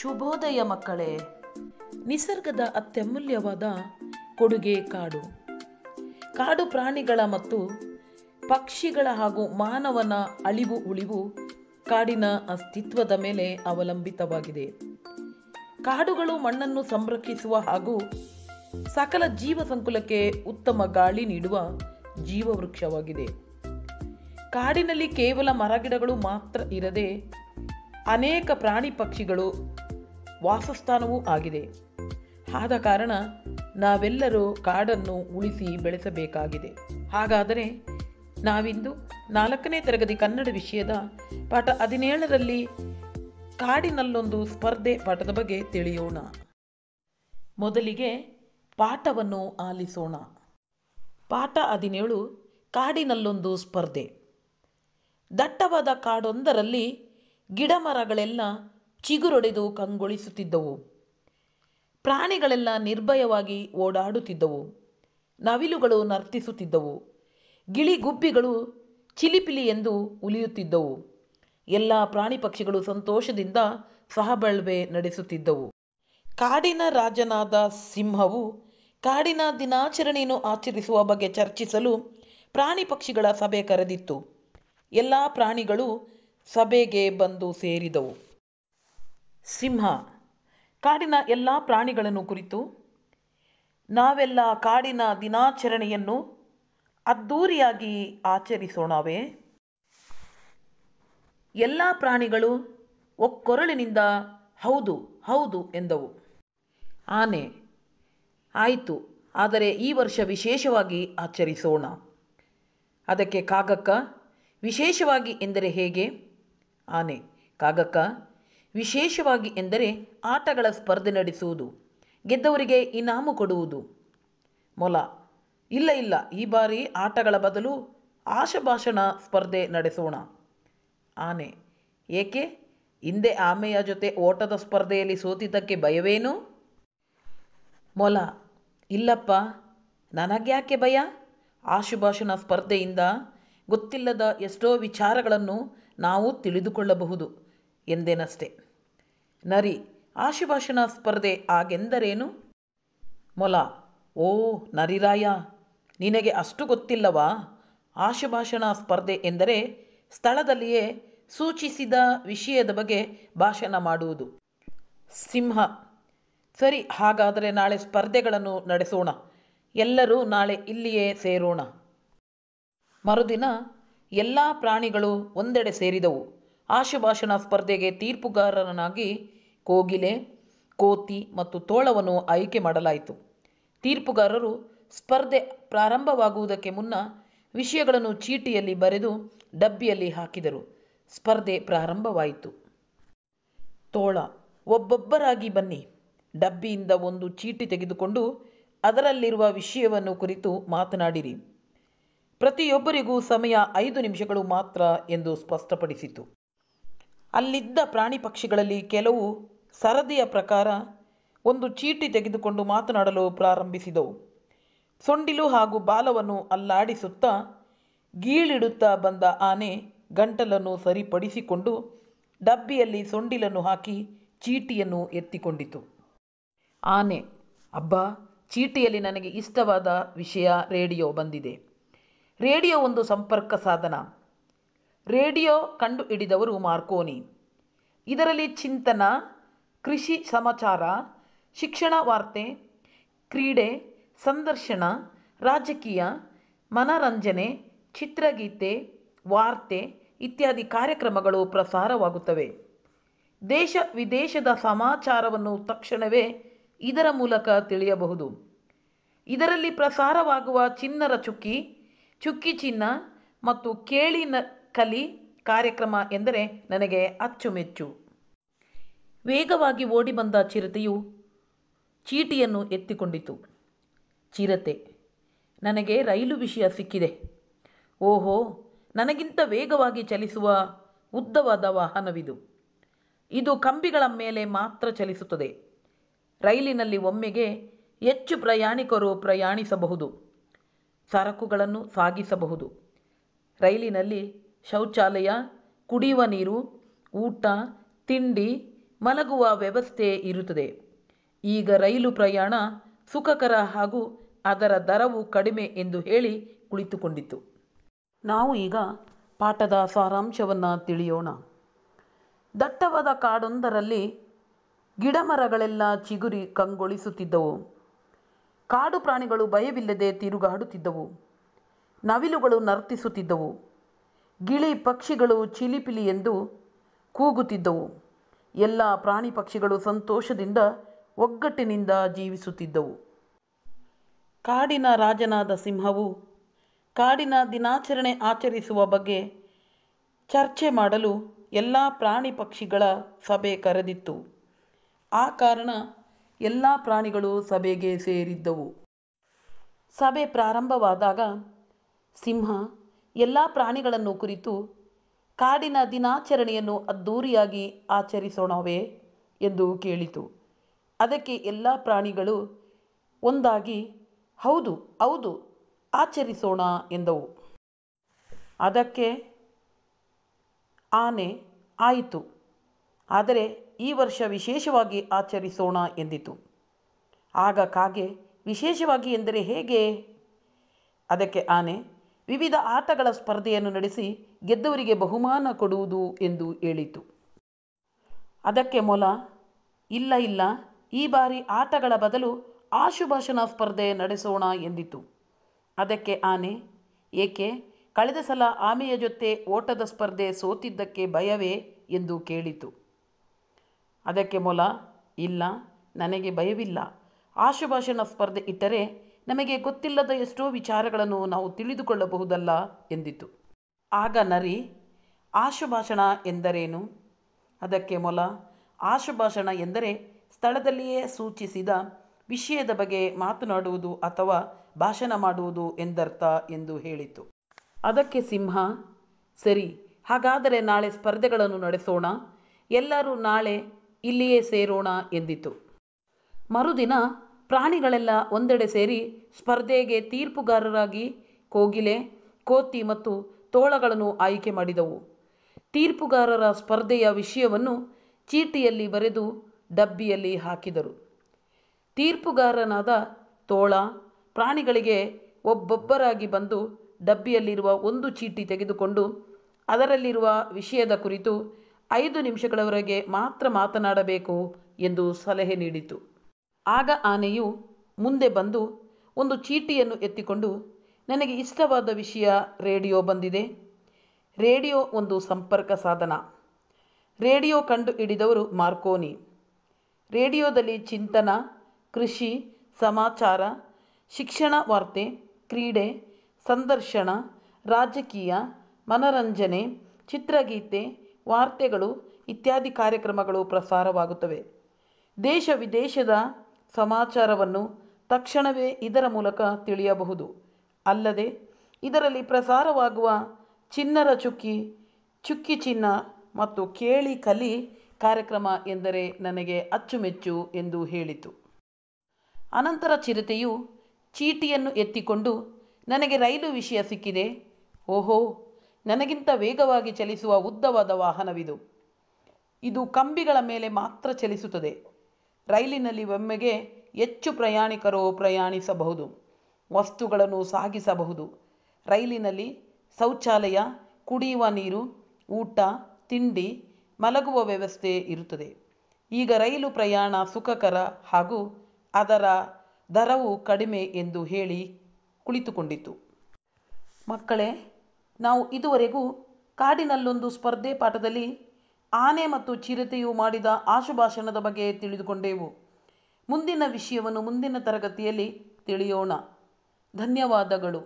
ಶುಭೋದಯ ಮಕ್ಕಳೇ ನಿಸರ್ಗದ ಅತ್ಯಮೂಲ್ಯವಾದ ಕೊಡುಗೆ ಕಾಡು ಕಾಡು ಪ್ರಾಣಿಗಳ ಮತ್ತು ಪಕ್ಷಿಗಳ ಹಾಗೂ ಮಾನವನ ಅಳಿವು ಉಳಿವು ಕಾಡಿನ ಅಸ್ತಿತ್ವದ ಮೇಲೆ ಅವಲಂಬಿತವಾಗಿದೆ ಕಾಡುಗಳು ಮಣ್ಣನ್ನು ಸಂರಕ್ಷಿಸುವ ಹಾಗೂ ಸಕಲ ಜೀವ ಸಂಕುಲಕ್ಕೆ ಉತ್ತಮ ಗಾಳಿ ನೀಡುವ ಜೀವವೃಕ್ಷವಾಗಿದೆ ಕಾಡಿನಲ್ಲಿ ಕೇವಲ ಮರಗಿಡಗಳು ಮಾತ್ರ ಇರದೆ ಅನೇಕ ಪ್ರಾಣಿ ಪಕ್ಷಿಗಳು ವಾಸಸ್ಥಾನವೂ ಆಗಿದೆ ಆದ ಕಾರಣ ನಾವೆಲ್ಲರೂ ಕಾಡನ್ನು ಉಳಿಸಿ ಬೆಳೆಸಬೇಕಾಗಿದೆ ಹಾಗಾದರೆ ನಾವಿಂದು ನಾಲ್ಕನೇ ತರಗತಿ ಕನ್ನಡ ವಿಷಯದ ಪಾಠ ಹದಿನೇಳರಲ್ಲಿ ಕಾಡಿನಲ್ಲೊಂದು ಸ್ಪರ್ಧೆ ಪಾಠದ ಬಗ್ಗೆ ತಿಳಿಯೋಣ ಮೊದಲಿಗೆ ಪಾಠವನ್ನು ಆಲಿಸೋಣ ಪಾಠ ಹದಿನೇಳು ಕಾಡಿನಲ್ಲೊಂದು ಸ್ಪರ್ಧೆ ದಟ್ಟವಾದ ಕಾಡೊಂದರಲ್ಲಿ ಗಿಡಮರಗಳೆಲ್ಲ ಚಿಗುರೊಡೆದು ಕಂಗೊಳಿಸುತ್ತಿದ್ದವು ಪ್ರಾಣಿಗಳೆಲ್ಲ ನಿರ್ಭಯವಾಗಿ ಓಡಾಡುತ್ತಿದ್ದವು ನವಿಲುಗಳು ನರ್ತಿಸುತ್ತಿದ್ದವು ಗಿಳಿಗುಬ್ಬಿಗಳು ಚಿಲಿಪಿಲಿ ಎಂದು ಉಲಿಯುತ್ತಿದ್ದವು ಎಲ್ಲ ಪ್ರಾಣಿ ಪಕ್ಷಿಗಳು ಸಂತೋಷದಿಂದ ಸಹಬಾಳ್ವೆ ನಡೆಸುತ್ತಿದ್ದವು ಕಾಡಿನ ರಾಜನಾದ ಸಿಂಹವು ಕಾಡಿನ ದಿನಾಚರಣೆಯನ್ನು ಆಚರಿಸುವ ಬಗ್ಗೆ ಚರ್ಚಿಸಲು ಪ್ರಾಣಿ ಪಕ್ಷಿಗಳ ಸಭೆ ಕರೆದಿತ್ತು ಎಲ್ಲ ಪ್ರಾಣಿಗಳು ಸಭೆಗೆ ಬಂದು ಸೇರಿದವು ಸಿಂಹ ಕಾಡಿನ ಎಲ್ಲ ಪ್ರಾಣಿಗಳನ್ನು ಕುರಿತು ನಾವೆಲ್ಲ ಕಾಡಿನ ದಿನಾಚರಣೆಯನ್ನು ಅದ್ಧೂರಿಯಾಗಿ ಆಚರಿಸೋಣವೇ ಎಲ್ಲ ಪ್ರಾಣಿಗಳು ಒಕ್ಕೊರಳಿನಿಂದ ಹೌದು ಹೌದು ಎಂದವು ಆನೆ ಆಯಿತು ಆದರೆ ಈ ವರ್ಷ ವಿಶೇಷವಾಗಿ ಆಚರಿಸೋಣ ಅದಕ್ಕೆ ಕಾಗಕ್ಕ ವಿಶೇಷವಾಗಿ ಎಂದರೆ ಹೇಗೆ ಆನೆ ಕಾಗಕ್ಕ ವಿಶೇಷವಾಗಿ ಎಂದರೆ ಆಟಗಳ ಸ್ಪರ್ಧೆ ನಡೆಸುವುದು ಗೆದ್ದವರಿಗೆ ಇನಾಮು ಕೊಡುವುದು ಮೊಲ ಇಲ್ಲ ಇಲ್ಲ ಈ ಬಾರಿ ಆಟಗಳ ಬದಲು ಆಶಭಾಷಣ ಸ್ಪರ್ಧೆ ನಡೆಸೋಣ ಆನೆ ಏಕೆ ಹಿಂದೆ ಆಮೆಯ ಜೊತೆ ಓಟದ ಸ್ಪರ್ಧೆಯಲ್ಲಿ ಸೋತಿದ್ದಕ್ಕೆ ಭಯವೇನು ಮೊಲ ಇಲ್ಲಪ್ಪ ನನಗ್ಯಾಕೆ ಭಯ ಆಶುಭಾಷಣ ಸ್ಪರ್ಧೆಯಿಂದ ಗೊತ್ತಿಲ್ಲದ ಎಷ್ಟೋ ವಿಚಾರಗಳನ್ನು ನಾವು ತಿಳಿದುಕೊಳ್ಳಬಹುದು ಎಂದೇನಷ್ಟೆ ನರಿ ಆಶುಭಾಷಣ ಸ್ಪರ್ಧೆ ಆಗೆಂದರೇನು ಮೊಲ ಓ ನರಿರಾಯ ನಿನಗೆ ಅಷ್ಟು ಗೊತ್ತಿಲ್ಲವಾ ಆಶುಭಾಷಣ ಸ್ಪರ್ಧೆ ಎಂದರೆ ಸ್ಥಳದಲ್ಲಿಯೇ ಸೂಚಿಸಿದ ವಿಷಯದ ಬಗ್ಗೆ ಭಾಷಣ ಮಾಡುವುದು ಸಿಂಹ ಸರಿ ಹಾಗಾದರೆ ನಾಳೆ ಸ್ಪರ್ಧೆಗಳನ್ನು ನಡೆಸೋಣ ಎಲ್ಲರೂ ನಾಳೆ ಇಲ್ಲಿಯೇ ಸೇರೋಣ ಮರುದಿನ ಎಲ್ಲ ಪ್ರಾಣಿಗಳು ಒಂದೆಡೆ ಸೇರಿದವು ಆಶುಭಾಷಣ ಸ್ಪರ್ಧೆಗೆ ತೀರ್ಪುಗಾರರನ್ನಾಗಿ ಕೋಗಿಲೆ ಕೋತಿ ಮತ್ತು ತೋಳವನ್ನು ಆಯ್ಕೆ ಮಾಡಲಾಯಿತು ತೀರ್ಪುಗಾರರು ಸ್ಪರ್ಧೆ ಪ್ರಾರಂಭವಾಗುವುದಕ್ಕೆ ಮುನ್ನ ವಿಷಯಗಳನ್ನು ಚೀಟಿಯಲ್ಲಿ ಬರೆದು ಡಬ್ಬಿಯಲ್ಲಿ ಹಾಕಿದರು ಸ್ಪರ್ಧೆ ಪ್ರಾರಂಭವಾಯಿತು ತೋಳ ಒಬ್ಬೊಬ್ಬರಾಗಿ ಬನ್ನಿ ಡಬ್ಬಿಯಿಂದ ಒಂದು ಚೀಟಿ ತೆಗೆದುಕೊಂಡು ಅದರಲ್ಲಿರುವ ವಿಷಯವನ್ನು ಕುರಿತು ಮಾತನಾಡಿರಿ ಪ್ರತಿಯೊಬ್ಬರಿಗೂ ಸಮಯ ಐದು ನಿಮಿಷಗಳು ಮಾತ್ರ ಎಂದು ಸ್ಪಷ್ಟಪಡಿಸಿತು ಅಲ್ಲಿದ್ದ ಪ್ರಾಣಿ ಪಕ್ಷಿಗಳಲ್ಲಿ ಕೆಲವು ಸರದಿಯ ಪ್ರಕಾರ ಒಂದು ಚೀಟಿ ತೆಗೆದುಕೊಂಡು ಮಾತನಾಡಲು ಪ್ರಾರಂಭಿಸಿದವು ಸೊಂಡಿಲು ಹಾಗೂ ಬಾಲವನ್ನು ಅಲ್ಲಾಡಿಸುತ್ತಾ ಗೀಳಿಡುತ್ತಾ ಬಂದ ಆನೆ ಗಂಟಲನ್ನು ಸರಿಪಡಿಸಿಕೊಂಡು ಡಬ್ಬಿಯಲ್ಲಿ ಸೊಂಡಿಲನ್ನು ಹಾಕಿ ಚೀಟಿಯನ್ನು ಎತ್ತಿಕೊಂಡಿತು ಆನೆ ಅಬ್ಬಾ ಚೀಟಿಯಲ್ಲಿ ನನಗೆ ಇಷ್ಟವಾದ ವಿಷಯ ರೇಡಿಯೋ ಬಂದಿದೆ ರೇಡಿಯೋ ಒಂದು ಸಂಪರ್ಕ ಸಾಧನ ರೇಡಿಯೋ ಕಂಡುಹಿಡಿದವರು ಮಾರ್ಕೋನಿ ಇದರಲ್ಲಿ ಚಿಂತನ ಕೃಷಿ ಸಮಾಚಾರ ಶಿಕ್ಷಣ ವಾರ್ತೆ ಕ್ರೀಡೆ ಸಂದರ್ಶನ ರಾಜಕೀಯ ಮನರಂಜನೆ ಚಿತ್ರಗೀತೆ ವಾರ್ತೆ ಇತ್ಯಾದಿ ಕಾರ್ಯಕ್ರಮಗಳು ಪ್ರಸಾರವಾಗುತ್ತವೆ ದೇಶ ವಿದೇಶದ ಸಮಾಚಾರವನ್ನು ತಕ್ಷಣವೇ ಇದರ ಮೂಲಕ ತಿಳಿಯಬಹುದು ಇದರಲ್ಲಿ ಪ್ರಸಾರವಾಗುವ ಚಿನ್ನರ ಚುಕ್ಕಿ ಚುಕ್ಕಿ ಚಿನ್ನ ಮತ್ತು ಕೇಳಿನ ಕಲಿ ಕಾರ್ಯಕ್ರಮ ಎಂದರೆ ನನಗೆ ಅಚ್ಚುಮೆಚ್ಚು ವೇಗವಾಗಿ ಓಡಿ ಬಂದ ಚಿರತೆಯು ಚೀಟಿಯನ್ನು ಎತ್ತಿಕೊಂಡಿತು ಚಿರತೆ ನನಗೆ ರೈಲು ವಿಷಯ ಸಿಕ್ಕಿದೆ ಓಹೋ ನನಗಿಂತ ವೇಗವಾಗಿ ಚಲಿಸುವ ಉದ್ದವಾದ ವಾಹನವಿದು ಇದು ಕಂಬಿಗಳ ಮೇಲೆ ಮಾತ್ರ ಚಲಿಸುತ್ತದೆ ರೈಲಿನಲ್ಲಿ ಒಮ್ಮೆಗೆ ಹೆಚ್ಚು ಪ್ರಯಾಣಿಕರು ಪ್ರಯಾಣಿಸಬಹುದು ಸರಕುಗಳನ್ನು ಸಾಗಿಸಬಹುದು ರೈಲಿನಲ್ಲಿ ಶೌಚಾಲಯ ಕುಡಿಯುವ ನೀರು ಊಟ ತಿಂಡಿ ಮಲಗುವ ವ್ಯವಸ್ಥೆ ಇರುತ್ತದೆ ಈಗ ರೈಲು ಪ್ರಯಾಣ ಸುಖಕರ ಹಾಗೂ ಅದರ ದರವು ಕಡಿಮೆ ಎಂದು ಹೇಳಿ ಕುಳಿತುಕೊಂಡಿತು ನಾವು ಈಗ ಪಾಠದ ಸಾರಾಂಶವನ್ನು ತಿಳಿಯೋಣ ದಟ್ಟವಾದ ಕಾಡೊಂದರಲ್ಲಿ ಗಿಡಮರಗಳೆಲ್ಲ ಚಿಗುರಿ ಕಂಗೊಳಿಸುತ್ತಿದ್ದವು ಕಾಡು ಪ್ರಾಣಿಗಳು ಭಯವಿಲ್ಲದೆ ತಿರುಗಾಡುತ್ತಿದ್ದವು ನವಿಲುಗಳು ನರ್ತಿಸುತ್ತಿದ್ದವು ಗಿಳಿ ಪಕ್ಷಿಗಳು ಚಿಲಿಪಿಲಿ ಎಂದು ಕೂಗುತ್ತಿದ್ದವು ಎಲ್ಲ ಪ್ರಾಣಿ ಪಕ್ಷಿಗಳು ಸಂತೋಷದಿಂದ ಒಗ್ಗಟ್ಟಿನಿಂದ ಜೀವಿಸುತ್ತಿದ್ದವು ಕಾಡಿನ ರಾಜನಾದ ಸಿಂಹವು ಕಾಡಿನ ದಿನಾಚರಣೆ ಆಚರಿಸುವ ಬಗ್ಗೆ ಚರ್ಚೆ ಮಾಡಲು ಎಲ್ಲ ಪ್ರಾಣಿ ಪಕ್ಷಿಗಳ ಸಭೆ ಕರೆದಿತ್ತು ಆ ಕಾರಣ ಎಲ್ಲ ಪ್ರಾಣಿಗಳು ಸಭೆಗೆ ಸೇರಿದ್ದವು ಸಭೆ ಪ್ರಾರಂಭವಾದಾಗ ಸಿಂಹ ಎಲ್ಲ ಪ್ರಾಣಿಗಳನ್ನು ಕುರಿತು ಕಾಡಿನ ದಿನಾಚರಣೆಯನ್ನು ಅದ್ಧೂರಿಯಾಗಿ ಆಚರಿಸೋಣವೇ ಎಂದು ಕೇಳಿತು ಅದಕ್ಕೆ ಎಲ್ಲ ಪ್ರಾಣಿಗಳು ಒಂದಾಗಿ ಹೌದು ಹೌದು ಆಚರಿಸೋಣ ಎಂದವು ಅದಕ್ಕೆ ಆನೆ ಆಯಿತು ಆದರೆ ಈ ವರ್ಷ ವಿಶೇಷವಾಗಿ ಆಚರಿಸೋಣ ಎಂದಿತು ಆಗ ಕಾಗೆ ವಿಶೇಷವಾಗಿ ಎಂದರೆ ಹೇಗೆ ಅದಕ್ಕೆ ಆನೆ ವಿವಿಧ ಆಟಗಳ ಸ್ಪರ್ಧೆಯನ್ನು ನಡೆಸಿ ಗೆದ್ದವರಿಗೆ ಬಹುಮಾನ ಕೊಡುವುದು ಎಂದು ಹೇಳಿತು ಅದಕ್ಕೆ ಮೊಲ ಇಲ್ಲ ಇಲ್ಲ ಈ ಬಾರಿ ಆಟಗಳ ಬದಲು ಆಶುಭಾಷಣ ಸ್ಪರ್ಧೆ ನಡೆಸೋಣ ಎಂದಿತು ಅದಕ್ಕೆ ಆನೆ ಏಕೆ ಕಳೆದ ಸಲ ಆಮೆಯ ಜೊತೆ ಓಟದ ಸ್ಪರ್ಧೆ ಸೋತಿದ್ದಕ್ಕೆ ಭಯವೇ ಎಂದು ಕೇಳಿತು ಅದಕ್ಕೆ ಮೊಲ ಇಲ್ಲ ನನಗೆ ಭಯವಿಲ್ಲ ಆಶುಭಾಷಣ ಸ್ಪರ್ಧೆ ಇಟ್ಟರೆ ನಮಗೆ ಗೊತ್ತಿಲ್ಲದ ಎಷ್ಟೋ ವಿಚಾರಗಳನ್ನು ನಾವು ತಿಳಿದುಕೊಳ್ಳಬಹುದಲ್ಲ ಎಂದಿತು ಆಗ ನರಿ ಆಶುಭಾಷಣ ಎಂದರೇನು ಅದಕ್ಕೆ ಮೊಲ ಆಶುಭಾಷಣ ಎಂದರೆ ಸ್ಥಳದಲ್ಲಿಯೇ ಸೂಚಿಸಿದ ವಿಷಯದ ಬಗ್ಗೆ ಮಾತನಾಡುವುದು ಅಥವಾ ಭಾಷಣ ಮಾಡುವುದು ಎಂದರ್ಥ ಎಂದು ಹೇಳಿತು ಅದಕ್ಕೆ ಸಿಂಹ ಸರಿ ಹಾಗಾದರೆ ನಾಳೆ ಸ್ಪರ್ಧೆಗಳನ್ನು ನಡೆಸೋಣ ಎಲ್ಲರೂ ನಾಳೆ ಇಲ್ಲಿಯೇ ಸೇರೋಣ ಎಂದಿತು ಮರುದಿನ ಪ್ರಾಣಿಗಳೆಲ್ಲ ಒಂದೆಡೆ ಸೇರಿ ಸ್ಪರ್ಧೆಗೆ ತೀರ್ಪುಗಾರರಾಗಿ ಕೋಗಿಲೆ ಕೋತಿ ಮತ್ತು ತೋಳಗಳನ್ನು ಆಯ್ಕೆ ಮಾಡಿದವು ತೀರ್ಪುಗಾರರ ಸ್ಪರ್ಧೆಯ ವಿಷಯವನ್ನು ಚೀಟಿಯಲ್ಲಿ ಬರೆದು ಡಬ್ಬಿಯಲ್ಲಿ ಹಾಕಿದರು ತೀರ್ಪುಗಾರನಾದ ತೋಳ ಪ್ರಾಣಿಗಳಿಗೆ ಒಬ್ಬೊಬ್ಬರಾಗಿ ಬಂದು ಡಬ್ಬಿಯಲ್ಲಿರುವ ಒಂದು ಚೀಟಿ ತೆಗೆದುಕೊಂಡು ಅದರಲ್ಲಿರುವ ವಿಷಯದ ಕುರಿತು ಐದು ನಿಮಿಷಗಳವರೆಗೆ ಮಾತ್ರ ಮಾತನಾಡಬೇಕು ಎಂದು ಸಲಹೆ ನೀಡಿತು ಆಗ ಆನೆಯು ಮುಂದೆ ಬಂದು ಒಂದು ಚೀಟಿಯನ್ನು ಎತ್ತಿಕೊಂಡು ನನಗೆ ಇಷ್ಟವಾದ ವಿಷಯ ರೇಡಿಯೋ ಬಂದಿದೆ ರೇಡಿಯೋ ಒಂದು ಸಂಪರ್ಕ ಸಾಧನ ರೇಡಿಯೋ ಕಂಡು ಹಿಡಿದವರು ಮಾರ್ಕೋನಿ ರೇಡಿಯೋದಲ್ಲಿ ಚಿಂತನ ಕೃಷಿ ಸಮಾಚಾರ ಶಿಕ್ಷಣ ವಾರ್ತೆ ಕ್ರೀಡೆ ಸಂದರ್ಶನ ರಾಜಕೀಯ ಮನರಂಜನೆ ಚಿತ್ರಗೀತೆ ವಾರ್ತೆಗಳು ಇತ್ಯಾದಿ ಕಾರ್ಯಕ್ರಮಗಳು ಪ್ರಸಾರವಾಗುತ್ತವೆ ದೇಶ ವಿದೇಶದ ಸಮಾಚಾರವನ್ನು ತಕ್ಷಣವೇ ಇದರ ಮೂಲಕ ತಿಳಿಯಬಹುದು ಅಲ್ಲದೆ ಇದರಲ್ಲಿ ಪ್ರಸಾರವಾಗುವ ಚಿನ್ನರ ಚುಕ್ಕಿ ಚುಕ್ಕಿ ಚಿನ್ನ ಮತ್ತು ಕೇಳಿ ಕಲಿ ಕಾರ್ಯಕ್ರಮ ಎಂದರೆ ನನಗೆ ಅಚ್ಚುಮೆಚ್ಚು ಎಂದು ಹೇಳಿತು ಅನಂತರ ಚಿರತೆಯು ಚೀಟಿಯನ್ನು ಎತ್ತಿಕೊಂಡು ನನಗೆ ರೈಲು ವಿಷಯ ಸಿಕ್ಕಿದೆ ಓಹೋ ನನಗಿಂತ ವೇಗವಾಗಿ ಚಲಿಸುವ ಉದ್ದವಾದ ವಾಹನವಿದು ಇದು ಕಂಬಿಗಳ ಮೇಲೆ ಮಾತ್ರ ಚಲಿಸುತ್ತದೆ ರೈಲಿನಲ್ಲಿ ಒಮ್ಮೆಗೆ ಹೆಚ್ಚು ಪ್ರಯಾಣಿಕರು ಪ್ರಯಾಣಿಸಬಹುದು ವಸ್ತುಗಳನ್ನು ಸಾಗಿಸಬಹುದು ರೈಲಿನಲ್ಲಿ ಶೌಚಾಲಯ ಕುಡಿಯುವ ನೀರು ಊಟ ತಿಂಡಿ ಮಲಗುವ ವ್ಯವಸ್ಥೆ ಇರುತ್ತದೆ ಈಗ ರೈಲು ಪ್ರಯಾಣ ಸುಖಕರ ಹಾಗೂ ಅದರ ದರವು ಕಡಿಮೆ ಎಂದು ಹೇಳಿ ಕುಳಿತುಕೊಂಡಿತು ಮಕ್ಕಳೇ ನಾವು ಇದುವರೆಗೂ ಕಾಡಿನಲ್ಲೊಂದು ಸ್ಪರ್ಧೆ ಪಾಠದಲ್ಲಿ ಆನೆ ಮತ್ತು ಚಿರತೆಯು ಮಾಡಿದ ಆಶುಭಾಷಣದ ಬಗ್ಗೆ ತಿಳಿದುಕೊಂಡೆವು ಮುಂದಿನ ವಿಷಯವನ್ನು ಮುಂದಿನ ತರಗತಿಯಲ್ಲಿ ತಿಳಿಯೋಣ ಧನ್ಯವಾದಗಳು